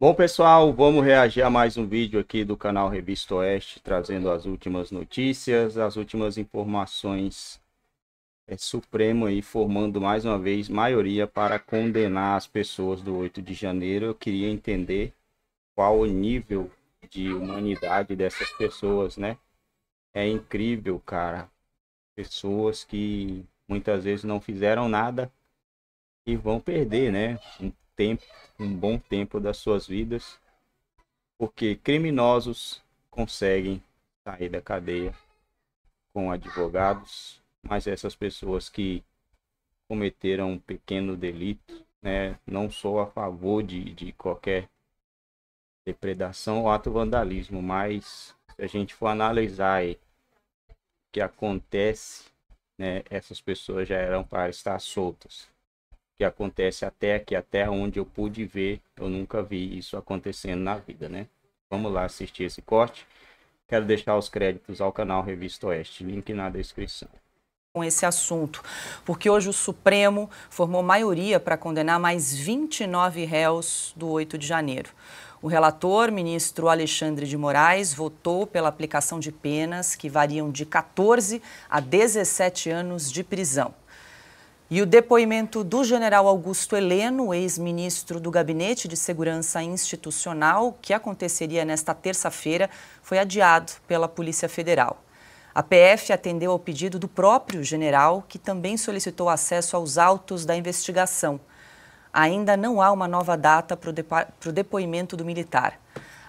Bom, pessoal, vamos reagir a mais um vídeo aqui do canal Revista Oeste, trazendo as últimas notícias, as últimas informações. É Supremo aí formando mais uma vez maioria para condenar as pessoas do 8 de janeiro. Eu queria entender qual o nível de humanidade dessas pessoas, né? É incrível, cara. Pessoas que muitas vezes não fizeram nada e vão perder, né? tempo, um bom tempo das suas vidas, porque criminosos conseguem sair da cadeia com advogados, mas essas pessoas que cometeram um pequeno delito, né, não sou a favor de, de qualquer depredação ou ato vandalismo, mas se a gente for analisar aí, o que acontece, né, essas pessoas já eram para estar soltas que acontece até aqui, até onde eu pude ver, eu nunca vi isso acontecendo na vida, né? Vamos lá assistir esse corte. Quero deixar os créditos ao canal Revista Oeste, link na descrição com esse assunto, porque hoje o Supremo formou maioria para condenar mais 29 réus do 8 de janeiro. O relator, ministro Alexandre de Moraes, votou pela aplicação de penas que variam de 14 a 17 anos de prisão. E o depoimento do general Augusto Heleno, ex-ministro do Gabinete de Segurança Institucional, que aconteceria nesta terça-feira, foi adiado pela Polícia Federal. A PF atendeu ao pedido do próprio general, que também solicitou acesso aos autos da investigação. Ainda não há uma nova data para o depoimento do militar.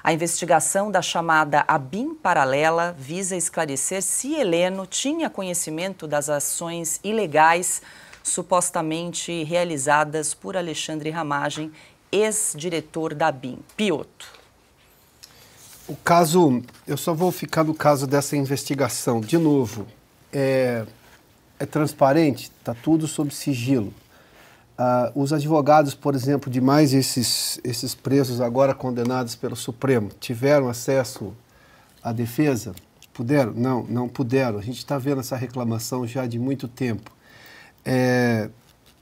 A investigação da chamada ABIM paralela visa esclarecer se Heleno tinha conhecimento das ações ilegais supostamente realizadas por Alexandre Ramagem, ex-diretor da BIM. Pioto. O caso, eu só vou ficar no caso dessa investigação. De novo, é, é transparente, está tudo sob sigilo. Ah, os advogados, por exemplo, de mais esses, esses presos agora condenados pelo Supremo, tiveram acesso à defesa? Puderam? Não, não puderam. A gente está vendo essa reclamação já de muito tempo. É,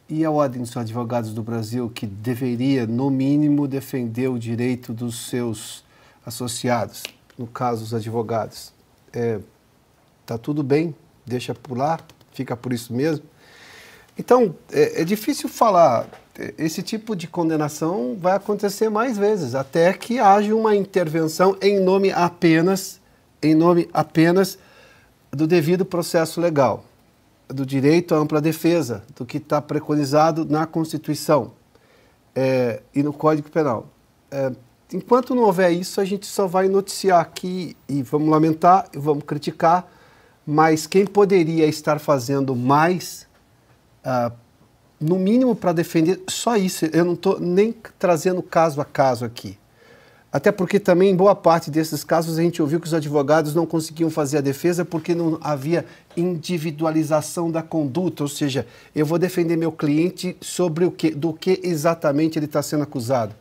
e a Ordem dos Advogados do Brasil, que deveria, no mínimo, defender o direito dos seus associados, no caso, os advogados. É, tá tudo bem, deixa por lá, fica por isso mesmo. Então, é, é difícil falar. É, esse tipo de condenação vai acontecer mais vezes, até que haja uma intervenção em nome apenas, em nome apenas do devido processo legal do direito à ampla defesa, do que está preconizado na Constituição é, e no Código Penal. É, enquanto não houver isso, a gente só vai noticiar aqui e vamos lamentar e vamos criticar, mas quem poderia estar fazendo mais, ah, no mínimo para defender só isso, eu não estou nem trazendo caso a caso aqui. Até porque também, em boa parte desses casos, a gente ouviu que os advogados não conseguiam fazer a defesa porque não havia individualização da conduta, ou seja, eu vou defender meu cliente sobre o que, do que exatamente ele está sendo acusado.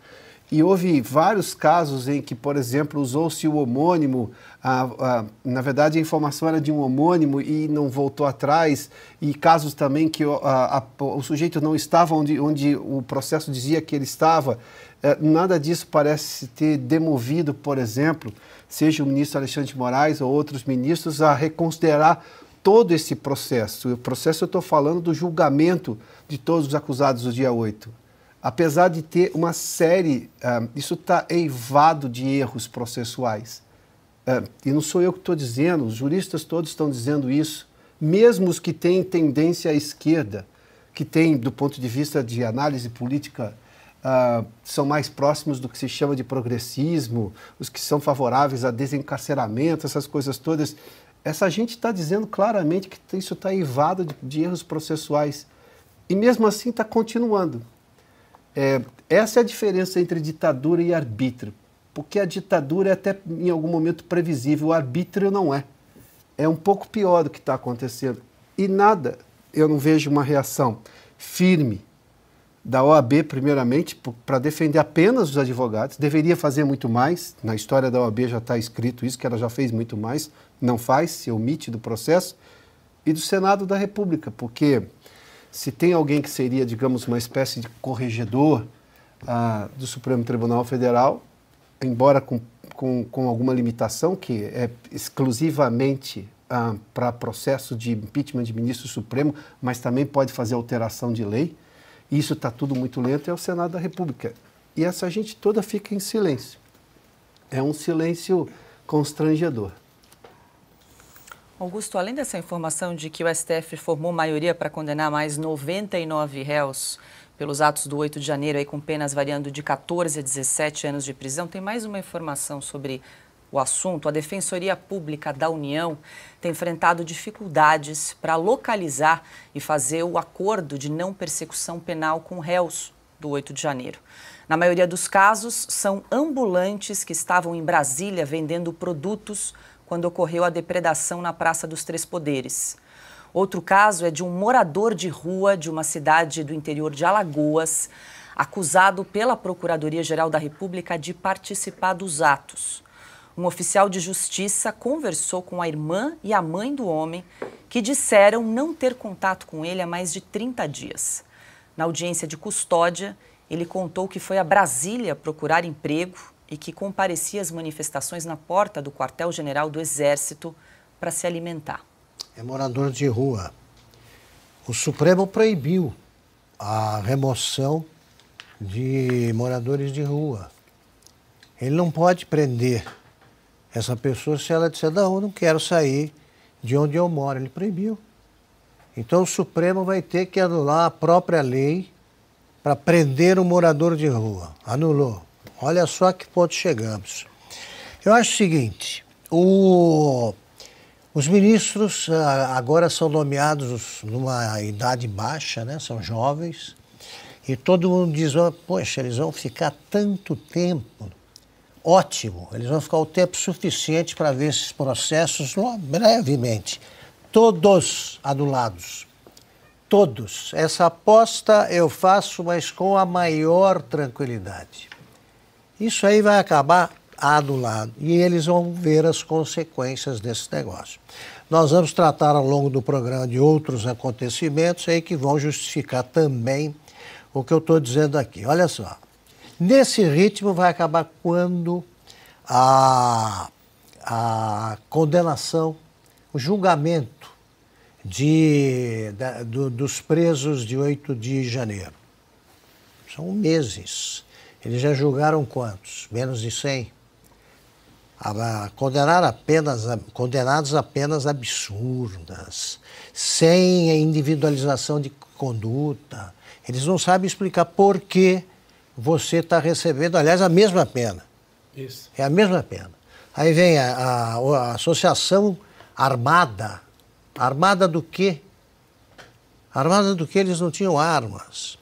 E houve vários casos em que, por exemplo, usou-se o homônimo, a, a, na verdade a informação era de um homônimo e não voltou atrás, e casos também que a, o sujeito não estava onde, onde o processo dizia que ele estava. É, nada disso parece ter demovido, por exemplo, seja o ministro Alexandre de Moraes ou outros ministros, a reconsiderar todo esse processo. O processo, eu estou falando do julgamento de todos os acusados do dia 8. Apesar de ter uma série, uh, isso está eivado de erros processuais. Uh, e não sou eu que estou dizendo, os juristas todos estão dizendo isso, mesmo os que têm tendência à esquerda, que têm, do ponto de vista de análise política, uh, são mais próximos do que se chama de progressismo, os que são favoráveis a desencarceramento, essas coisas todas, essa gente está dizendo claramente que isso está evado de, de, erros processuais. E mesmo assim está continuando. É, essa é a diferença entre ditadura e arbítrio. Porque a ditadura é até em algum momento previsível, o arbítrio não é. É um pouco pior do que está acontecendo. E nada, eu não vejo uma reação firme da OAB, primeiramente, para defender apenas os advogados. Deveria fazer muito mais. Na história da OAB já está escrito isso, que ela já fez muito mais, não faz, se omite do processo. E do Senado da República, porque se tem alguém que seria, digamos, uma espécie de corregedor ah, do Supremo Tribunal Federal, embora com, com, com alguma limitação, que é exclusivamente ah, para processo de impeachment de ministro supremo, mas também pode fazer alteração de lei isso está tudo muito lento, é o Senado da República. E essa gente toda fica em silêncio. É um silêncio constrangedor. Augusto, além dessa informação de que o STF formou maioria para condenar mais 99 réus pelos atos do 8 de janeiro, aí com penas variando de 14 a 17 anos de prisão, tem mais uma informação sobre o assunto, a Defensoria Pública da União tem enfrentado dificuldades para localizar e fazer o acordo de não persecução penal com réus do 8 de janeiro. Na maioria dos casos, são ambulantes que estavam em Brasília vendendo produtos quando ocorreu a depredação na Praça dos Três Poderes. Outro caso é de um morador de rua de uma cidade do interior de Alagoas, acusado pela Procuradoria-Geral da República de participar dos atos. Um oficial de justiça conversou com a irmã e a mãe do homem, que disseram não ter contato com ele há mais de 30 dias. Na audiência de custódia, ele contou que foi a Brasília procurar emprego e que comparecia às manifestações na porta do quartel-general do Exército para se alimentar. É morador de rua. O Supremo proibiu a remoção de moradores de rua. Ele não pode prender essa pessoa, se ela disser, não, eu não quero sair de onde eu moro, ele proibiu. Então o Supremo vai ter que anular a própria lei para prender um morador de rua. Anulou. Olha só que ponto chegamos. Eu acho o seguinte, o, os ministros ah, agora são nomeados numa idade baixa, né? são jovens, e todo mundo diz, poxa, eles vão ficar tanto tempo ótimo. Eles vão ficar o tempo suficiente para ver esses processos brevemente. Todos anulados. Todos. Essa aposta eu faço, mas com a maior tranquilidade. Isso aí vai acabar anulado e eles vão ver as consequências desse negócio. Nós vamos tratar ao longo do programa de outros acontecimentos aí que vão justificar também o que eu estou dizendo aqui. Olha só. Nesse ritmo vai acabar quando a, a condenação, o julgamento de, da, do, dos presos de 8 de janeiro. São meses. Eles já julgaram quantos? Menos de 100. A, a condenar apenas, a, condenados apenas absurdas, sem individualização de conduta. Eles não sabem explicar por que você está recebendo, aliás, a mesma pena. Isso. É a mesma pena. Aí vem a, a, a associação armada. Armada do quê? Armada do que eles não tinham armas.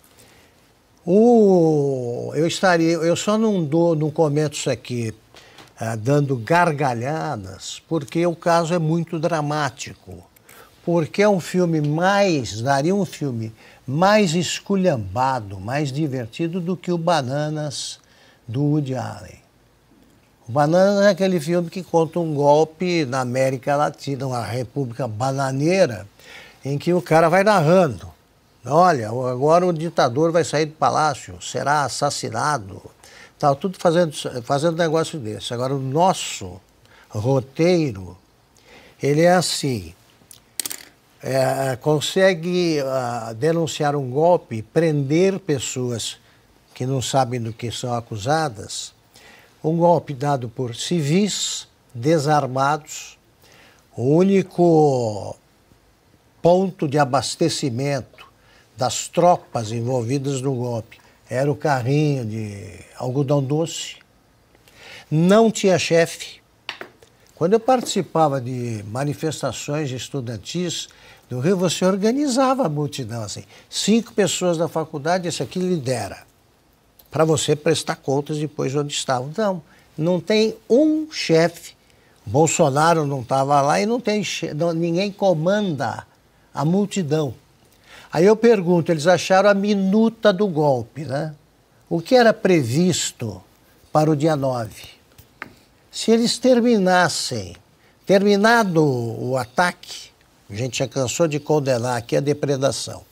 O, eu estaria, eu só não dou, não comento isso aqui ah, dando gargalhadas, porque o caso é muito dramático. Porque é um filme mais, daria um filme mais esculhambado, mais divertido do que o Bananas do Woody Allen. O Bananas é aquele filme que conta um golpe na América Latina, uma república bananeira, em que o cara vai narrando. Olha, agora o ditador vai sair do palácio, será assassinado. Tal, tá tudo fazendo, fazendo negócio desse. Agora, o nosso roteiro, ele é assim é, consegue uh, denunciar um golpe, prender pessoas que não sabem do que são acusadas, um golpe dado por civis desarmados, o único ponto de abastecimento das tropas envolvidas no golpe era o carrinho de algodão doce. Não tinha chefe. Quando eu participava de manifestações estudantis, do Rio, você organizava a multidão assim. Cinco pessoas da faculdade, esse aqui lidera. Para você prestar contas depois onde estava. Não, não tem um chefe. Bolsonaro não estava lá e não tem não, ninguém comanda a multidão. Aí eu pergunto, eles acharam a minuta do golpe, né? O que era previsto para o dia 9? Se eles terminassem, terminado o ataque, a gente já cansou de condenar aqui a depredação.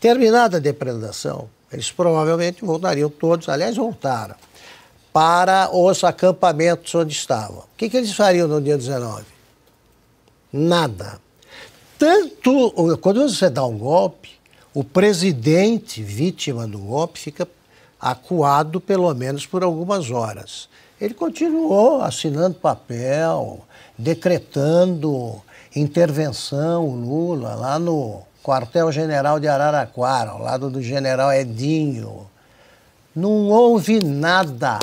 Terminada a depredação, eles provavelmente voltariam todos, aliás, voltaram, para os acampamentos onde estavam. O que, que eles fariam no dia 19? Nada. Tanto, quando você dá um golpe, o presidente vítima do golpe fica acuado pelo menos por algumas horas. Ele continuou assinando papel, decretando intervenção, o Lula, lá no quartel-general de Araraquara, ao lado do general Edinho. Não houve nada,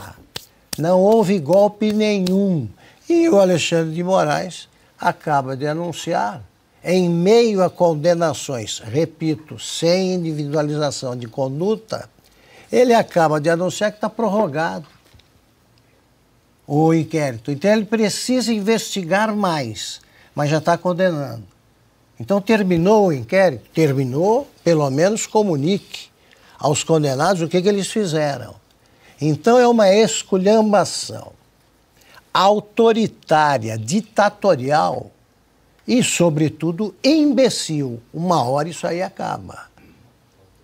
não houve golpe nenhum. E o Alexandre de Moraes acaba de anunciar, em meio a condenações, repito, sem individualização de conduta, ele acaba de anunciar que está prorrogado o inquérito. Então ele precisa investigar mais mas já está condenando. Então, terminou o inquérito? Terminou, pelo menos comunique aos condenados o que, que eles fizeram. Então, é uma esculhambação autoritária, ditatorial e, sobretudo, imbecil. Uma hora isso aí acaba.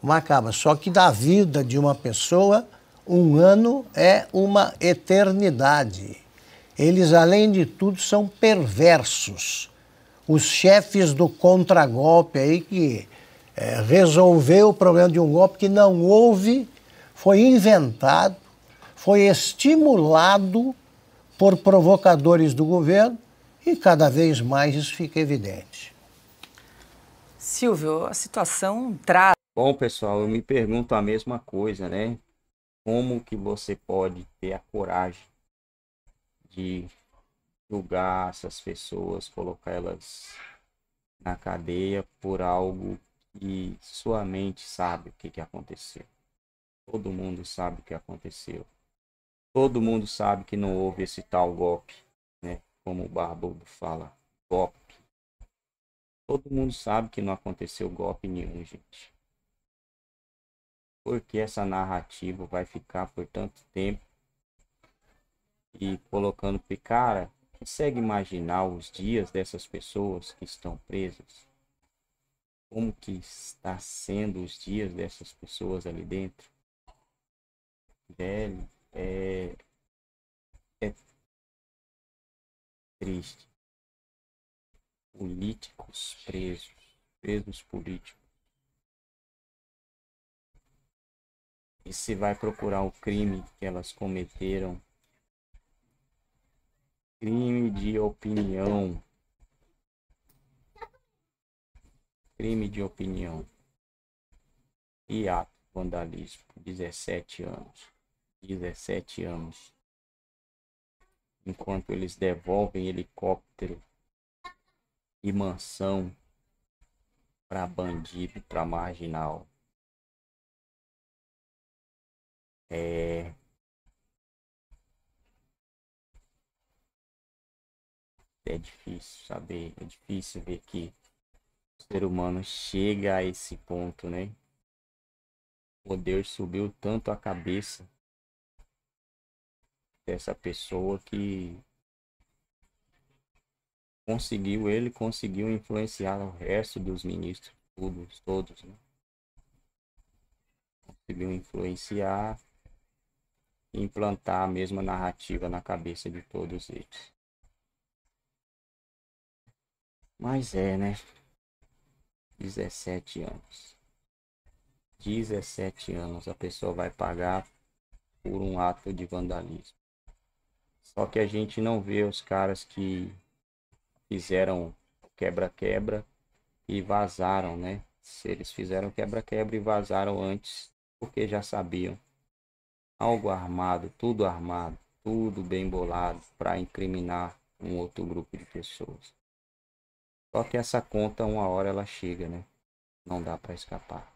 Uma acaba. Só que da vida de uma pessoa, um ano é uma eternidade. Eles, além de tudo, são perversos. Os chefes do contragolpe aí que é, resolveu o problema de um golpe que não houve, foi inventado, foi estimulado por provocadores do governo e cada vez mais isso fica evidente. Silvio, a situação traz. Bom, pessoal, eu me pergunto a mesma coisa, né? Como que você pode ter a coragem de julgar essas pessoas, colocar elas na cadeia por algo que sua mente sabe o que, que aconteceu. Todo mundo sabe o que aconteceu. Todo mundo sabe que não houve esse tal golpe, né? Como o Barbudo fala, golpe. Todo mundo sabe que não aconteceu golpe nenhum, gente. Porque essa narrativa vai ficar por tanto tempo e colocando para cara, consegue imaginar os dias dessas pessoas que estão presas? Como que está sendo os dias dessas pessoas ali dentro? Velho, é, é triste. Políticos presos, presos políticos. E se vai procurar o crime que elas cometeram Crime de opinião. Crime de opinião. E ato vandalismo. 17 anos. 17 anos. Enquanto eles devolvem helicóptero e mansão para bandido, para marginal. É, é difícil saber, é difícil ver que o ser humano chega a esse ponto, né? O Deus subiu tanto a cabeça dessa pessoa que conseguiu, ele conseguiu influenciar o resto dos ministros, todos, todos, né? Conseguiu influenciar implantar a mesma narrativa na cabeça de todos eles. Mas é, né? 17 anos. 17 anos a pessoa vai pagar por um ato de vandalismo. Só que a gente não vê os caras que fizeram quebra-quebra e vazaram, né? Se eles fizeram quebra-quebra e vazaram antes, porque já sabiam. Algo armado, tudo armado, tudo bem bolado para incriminar um outro grupo de pessoas. Só que essa conta, uma hora ela chega, né? Não dá para escapar.